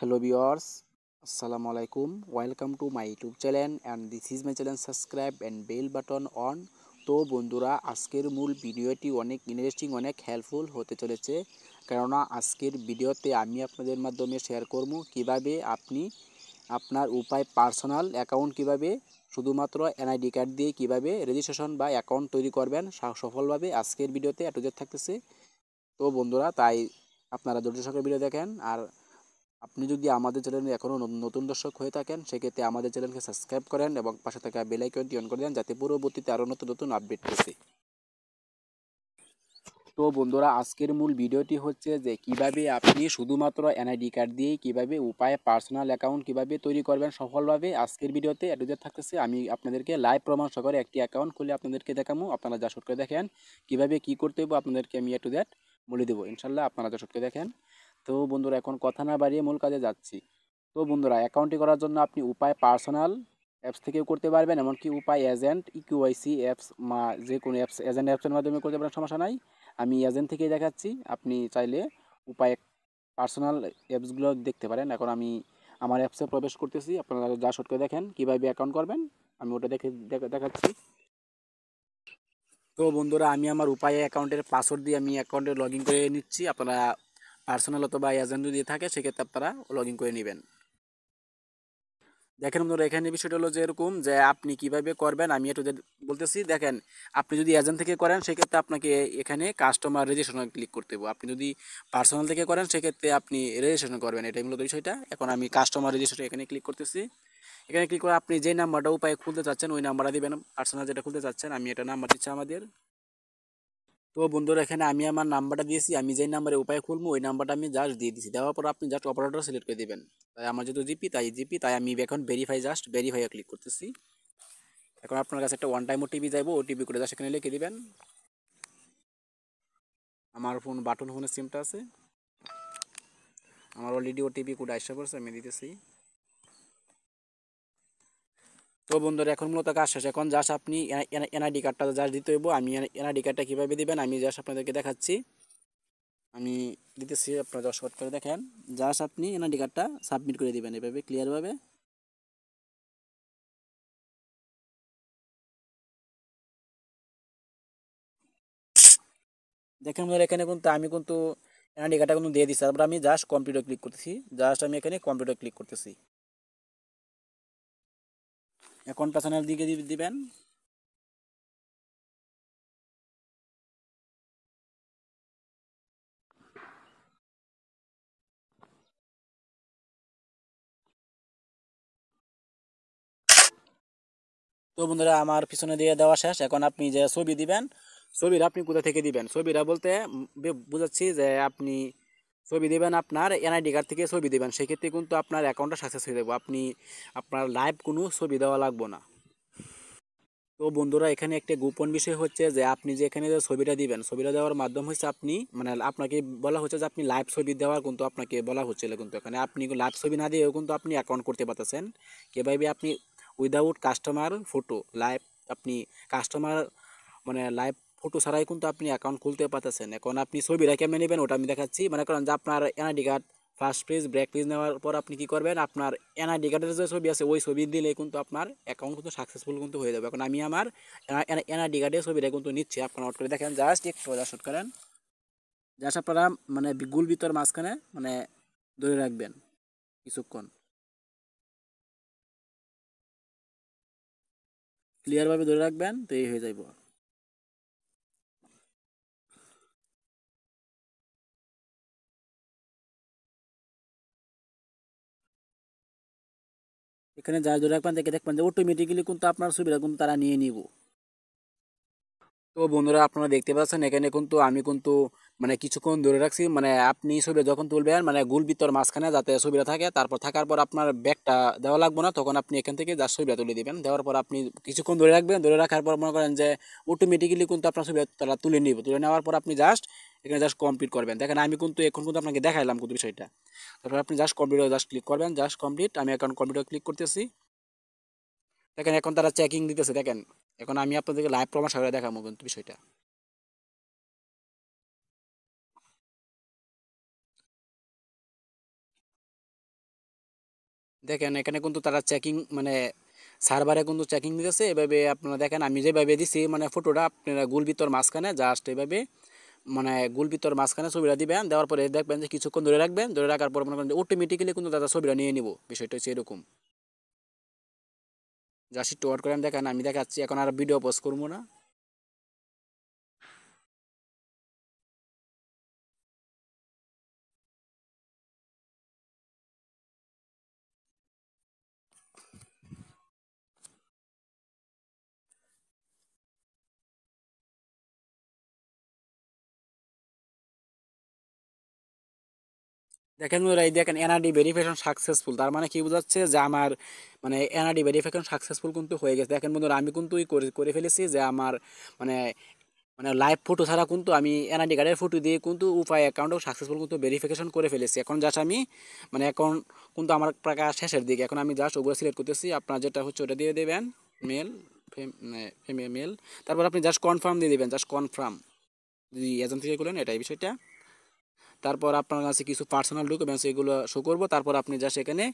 hello viewers আসসালামু আলাইকুম welcome to my YouTube channel and this is my channel subscribe and bell button on তো বন্ধুরা আজকের মূল ভিডিওটি অনেক ইন্টারেস্টিং অনেক হেল্পফুল হতে চলেছে কেননা আজকের ভিডিওতে আমি আপনাদের মাধ্যমে শেয়ার করব কিভাবে আপনি আপনার উপায় পার্সোনাল অ্যাকাউন্ট কিভাবে শুধুমাত্র এনআইডি কার্ড দিয়ে কিভাবে রেজিস্ট্রেশন বা অ্যাকাউন্ট তৈরি করবেন সফলভাবে আজকের ভিডিওতে অ্যাটোজেট থাকতেছে তো বন্ধুরা তাই আপনারা ধৈর্য সঙ্গে ভিডিও দেখেন আর আপনি যদি আমাদের চ্যানেলে এখনও নতুন দর্শক হয়ে থাকেন সেক্ষেত্রে আমাদের চ্যানেলকে সাবস্ক্রাইব করেন এবং পাশে থাকা বেলাইকনটি অন করে দেন যাতে পরবর্তীতে আরও নতুন নতুন আপডেট পেতে তো বন্ধুরা আজকের মূল ভিডিওটি হচ্ছে যে কিভাবে আপনি শুধুমাত্র এনআইডি কার্ড দিয়েই কিভাবে উপায়ে পার্সোনাল অ্যাকাউন্ট কিভাবে তৈরি করবেন সফলভাবে আজকের ভিডিওতে এটুদের থাকতেছে আমি আপনাদেরকে লাইভ প্রমাণ সহকারে একটি অ্যাকাউন্ট খুলে আপনাদেরকে দেখাবো আপনারা যা করে দেখেন কিভাবে কি করতে হবে আপনাদেরকে আমি এটু দ্যাট বলে দেবো ইনশাল্লাহ আপনারা যা করে দেখেন তো বন্ধুরা এখন কথা না বাড়িয়ে মূল কাজে যাচ্ছি তো বন্ধুরা অ্যাকাউন্টটি করার জন্য আপনি উপায় পার্সোনাল অ্যাপস থেকেও করতে পারবেন এমনকি উপায় এজেন্ট ইকিউআইসি অ্যাপস মা যে কোনো অ্যাপস এজেন্ট অ্যাপসের মাধ্যমে করতে পারেন সমস্যা নাই আমি এজেন্ট থেকেই দেখাচ্ছি আপনি চাইলে উপায় পার্সোনাল অ্যাপসগুলো দেখতে পারেন এখন আমি আমার অ্যাপসে প্রবেশ করতেছি আপনারা যা শর্ট করে দেখেন কীভাবে অ্যাকাউন্ট করবেন আমি ওটা দেখে দেখাচ্ছি তো বন্ধুরা আমি আমার উপায়ে অ্যাকাউন্টের পাসওয়ার্ড দিয়ে আমি অ্যাকাউন্টে লগ করে নিচ্ছি আপনারা পার্সোনাল অথবা এজেন্ট যদি থাকে সেক্ষেত্রে আপনারা লগ ইন করে নেবেন দেখেন বন্ধুরা এখানে বিষয়টা হলো যে এরকম যে আপনি কিভাবে করবেন আমি একটু বলতেছি দেখেন আপনি যদি এজেন্ট থেকে করেন সেক্ষেত্রে আপনাকে এখানে কাস্টমার রেজিস্ট্রেশন ক্লিক করতে হবে আপনি যদি পার্সোনাল থেকে করেন সেক্ষেত্রে আপনি রেজিস্ট্রেশন করবেন এটাই মূলত বিষয়টা এখন আমি কাস্টমার রেজিস্ট্রেশন এখানে ক্লিক করতেছি এখানে ক্লিক করে আপনি যে নাম্বারটা উপায় খুলতে চাচ্ছেন ওই নাম্বারটা দিবেন পার্সোনাল যেটা খুলতে চাচ্ছেন আমি এটা নাম্বার দিচ্ছি আমাদের তো বন্ধুরা এখানে আমি আমার নাম্বারটা দিয়েছি আমি যেই নাম্বারে উপায় খুলবো ওই নাম্বারটা আমি জাস্ট দিয়ে দিয়েছি দেওয়ার পর আপনি জাস্ট অপারেটর সিলেক্ট করে দেবেন তাই আমার যেহেতু জিপি তাই জিপি তাই আমি এখন ভেরিফাই জাস্ট ভেরিফাইয়ে ক্লিক করতেছি এখন আপনার কাছে একটা ওয়ান টাইম ওটিপি যাবো ওটিপি করে জাস্ট এখানে লিখে দেবেন আমার ফোন বাটন ফোনের সিমটা আছে আমার অলরেডি ওটিপি কোড আসা করছে আমি দিতেছি তো বন্ধুরা এখন মূলত কাজ শেষ এখন জাস্ট আপনি এনআইডি কার্ডটা জাস্ট দিতে হইব আমি এনআইডি কার্ডটা কীভাবে দেবেন আমি জাস্ট আপনাদেরকে দেখাচ্ছি আমি দিতেছি আপনারা জাস্ট শর্ট করে দেখেন জাস্ট আপনি এনআইডি কার্ডটা সাবমিট করে দেবেন এভাবে ক্লিয়ারভাবে দেখেন ধর এখানে কিন্তু আমি কিন্তু এনআইডি কার্ডটা কিন্তু দিয়ে দিচ্ছি তারপর আমি জাস্ট কম্পিউটার ক্লিক করতেছি জাস্ট আমি এখানে কম্পিউটার ক্লিক করতেছি এখন পেছনের দিকে দিবেন তো বন্ধুরা আমার পিছনে দিয়ে দেওয়া শেষ এখন আপনি যে ছবি দিবেন ছবির আপনি কোথা থেকে দিবেন ছবিরা বলতে বুঝাচ্ছি যে আপনি ছবি দেবেন আপনার এনআইডি কার্ড থেকে ছবি দেবেন সেক্ষেত্রে কিন্তু আপনার অ্যাকাউন্টটা সাকসেস হয়ে যাবে আপনি আপনার লাইভ কোনো ছবি দেওয়া লাগবে না তো বন্ধুরা এখানে একটা গোপন বিষয় হচ্ছে যে আপনি যে এখানে যে ছবিটা দিবেন ছবিটা দেওয়ার মাধ্যম হচ্ছে আপনি মানে আপনাকে বলা হচ্ছে যে আপনি লাইভ ছবি দেওয়ার কিন্তু আপনাকে বলা হচ্ছিল কিন্তু এখানে আপনি লাইভ ছবি না দিয়েও কিন্তু আপনি অ্যাকাউন্ট করতে পারতেছেন কেভাবে আপনি উইদাউট কাস্টমার ফটো লাইভ আপনি কাস্টমার মানে লাইভ ফটো ছাড়াই কিন্তু আপনি অ্যাকাউন্ট খুলতে পারতেছেন এখন আপনি ছবি রেখে মেনে নেবেন ওটা আমি দেখাচ্ছি মনে করেন যে আপনার NID card first page back page নেওয়ার পর আপনি কি করবেন আপনার এনআইডি কার্ডের যে ছবি আছে ওই ছবি দিলে কিন্তু আপনার অ্যাকাউন্ট কিন্তু সাকসেসফুল কিন্তু হয়ে যাবে এখন আমি আমার এনআইডি কার্ডের ছবিটা কিন্তু নিচ্ছি আপনার অট দেখেন জাস্ট একটু শুট করেন জাস্ট আপনারা মানে গুল ভিতর মাঝখানে মানে ধরে রাখবেন কিছুক্ষণ ক্লিয়ারভাবে ধরে রাখবেন তো এই হয়ে যাইব এখানে যা ধরে রাখবেন দেখে দেখবেন যে অটোমেটিক্যালি কিন্তু আপনার সুবিধা কিন্তু তারা নিয়ে নিব তো বন্ধুরা আপনারা দেখতে পাচ্ছেন এখানে কিন্তু আমি কিন্তু মানে কিছুক্ষণ ধরে রাখছি মানে আপনি ছবি যখন তুলবেন মানে গুলবিত্তর মাঝখানে যাতে ছবিটা থাকে তারপর থাকার পর আপনার ব্যাগটা দেওয়া লাগবে না তখন আপনি এখান থেকে যার ছবিটা তুলে দেবেন দেওয়ার পর আপনি কিছুক্ষণ ধরে রাখবেন ধরে রাখার পর মনে করেন যে অটোমেটিক্যালি কিন্তু আপনার ছবি তারা তুলে নিবে তুলে নেওয়ার পর আপনি জাস্ট এখানে জাস্ট কমপ্লিট করবেন দেখেন আমি কিন্তু এখন কিন্তু আপনাকে দেখাইলাম কিন্তু বিষয়টা তারপর আপনি জাস্ট কম্পিউটার জাস্ট ক্লিক করবেন জাস্ট কমপ্লিট আমি এখন কম্পিউটার ক্লিক করতেছি দেখেন এখন তারা চেকিং দিতেছে দেখেন এখন আমি আপনাদেরকে লাইভ প্রমাণ সবাই দেখাবো কিন্তু বিষয়টা দেখেন এখানে কিন্তু তারা চেকিং মানে সার্ভারে কিন্তু চেকিং দিতেছে এভাবে আপনারা দেখেন আমি যেভাবে দিছি মানে ফটোটা আপনারা গুল ভিতর মাঝখানে জাস্ট এভাবে মানে গুল ভিতর মাঝখানে ছবিটা দিবেন দেওয়ার পরে দেখবেন যে কিছুক্ষণ ধরে রাখবেন ধরে রাখার পর মনে করেন অটোমেটিক্যালি কিন্তু দাদা ছবিটা নিয়ে নিব বিষয়টা হচ্ছে এরকম জাস্ট একটু অর্ড করেন দেখেন আমি দেখাচ্ছি এখন আর ভিডিও পোস্ট করবো না দেখেন এই দেখেন এনআরডি ভেরিফিকেশন সাকসেসফুল তার মানে কি বোঝাচ্ছে যে আমার মানে এনআরডি ভেরিফিকেশন সাকসেসফুল কিন্তু হয়ে গেছে দেখেন বন্ধুরা আমি কিন্তু করে ফেলেছি যে আমার মানে মানে লাইভ ফটো ছাড়া কিন্তু আমি এনআরডি কার্ডের ফটো দিয়ে কিন্তু উপায় অ্যাকাউন্টও সাকসেসফুল কিন্তু ভেরিফিকেশন করে ফেলেছি এখন জাস্ট আমি মানে এখন কিন্তু আমার টাকা শেষের দিকে এখন আমি জাস্ট ওগুলো সিলেক্ট করতেছি আপনার যেটা হচ্ছে ওটা দিয়ে দেবেন মেল ফেমে মেল তারপর আপনি জাস্ট কনফার্ম দিয়ে দেবেন জাস্ট কনফার্ম যদি এজেন্ট থেকে করলেন এটাই বিষয়টা তারপর আপনার কাছে কিছু পার্সোনাল ডকুমেন্টস এগুলো শো করবো তারপর আপনি জাস্ট এখানে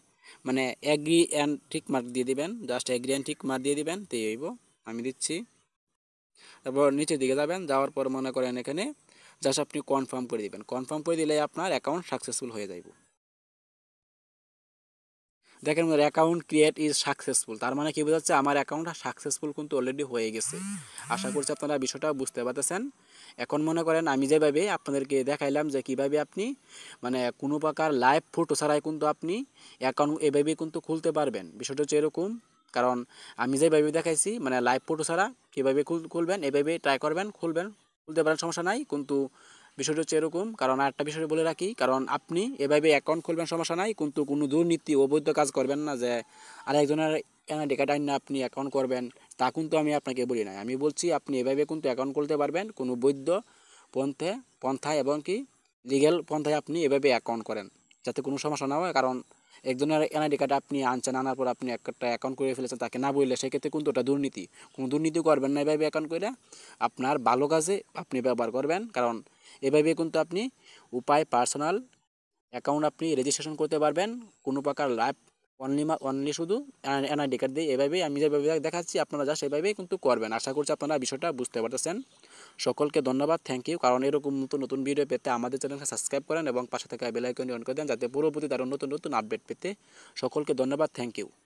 মানে অ্যাগ্রি অ্যান্ড ঠিক মার্ক দিয়ে দিবেন জাস্ট অ্যাগ্রি অ্যান্ড ঠিক মার্ক দিয়ে দিবেন তো এইব আমি দিচ্ছি তারপর নিচের দিকে যাবেন যাওয়ার পর মনে করেন এখানে জাস্ট আপনি কনফার্ম করে দিবেন কনফার্ম করে দিলে আপনার অ্যাকাউন্ট সাকসেসফুল হয়ে যাইব দেখেন অ্যাকাউন্ট ক্রিয়েট ইজ সাকসেসফুল তার মানে কী বোঝাচ্ছে আমার অ্যাকাউন্টটা সাকসেসফুল কিন্তু অলরেডি হয়ে গেছে আশা করছি আপনারা বিষয়টা বুঝতে পারতেছেন এখন মনে করেন আমি যেভাবে আপনাদেরকে দেখাইলাম যে কিভাবে আপনি মানে কোনো প্রকার লাইভ ফটো ছাড়াই কিন্তু আপনি অ্যাকাউন্ট এভাবেই কিন্তু খুলতে পারবেন বিষয়টা হচ্ছে এরকম কারণ আমি যেভাবে দেখাইছি মানে লাইভ ফটো ছাড়া কীভাবে খুলবেন এভাবে ট্রাই করবেন খুলবেন খুলতে পারেন সমস্যা নাই কিন্তু বিষয়টা হচ্ছে এরকম কারণ আরেকটা বিষয় বলে রাখি কারণ আপনি এভাবে অ্যাকাউন্ট খুলবেন সমস্যা নাই কিন্তু কোনো দুর্নীতি অবৈধ কাজ করবেন না যে আর একজনের ডেকাটা না আপনি অ্যাকাউন্ট করবেন তা কিন্তু আমি আপনাকে বলি না আমি বলছি আপনি এভাবে কিন্তু অ্যাকাউন্ট খুলতে পারবেন কোনো বৈধ পন্থে পন্থায় এবং কি লিগেল পন্থায় আপনি এভাবে অ্যাকাউন্ট করেন যাতে কোনো সমস্যা না হয় কারণ একজনের এনআইডি কার্ড আপনি আনছেন আনার পর আপনি একটা অ্যাকাউন্ট করে ফেলেছেন তাকে না বললে সেক্ষেত্রে কিন্তু ওটা দুর্নীতি কোনো দুর্নীতি করবেন না এভাবে অ্যাকাউন্ট করে আপনার ভালো কাজে আপনি ব্যবহার করবেন কারণ এভাবে কিন্তু আপনি উপায় পার্সোনাল অ্যাকাউন্ট আপনি রেজিস্ট্রেশন করতে পারবেন কোনো প্রকার লাইভ অনলি অনলি শুধু এনআইডি কার্ড দিয়ে এভাবেই আমি যেভাবে দেখাচ্ছি আপনারা যা সেভাবেই কিন্তু করবেন আশা করছি আপনারা বিষয়টা বুঝতে পারতেছেন সকলকে ধন্যবাদ থ্যাংক ইউ কারণ এরকম নতুন নতুন ভিডিও পেতে আমাদের চ্যানেলকে সাবস্ক্রাইব করেন এবং পাশে থাকা বেলাইকনি অন করে দেন যাতে পুরোপুরি তারা নতুন নতুন আপডেট পেতে সকলকে ধন্যবাদ থ্যাংক ইউ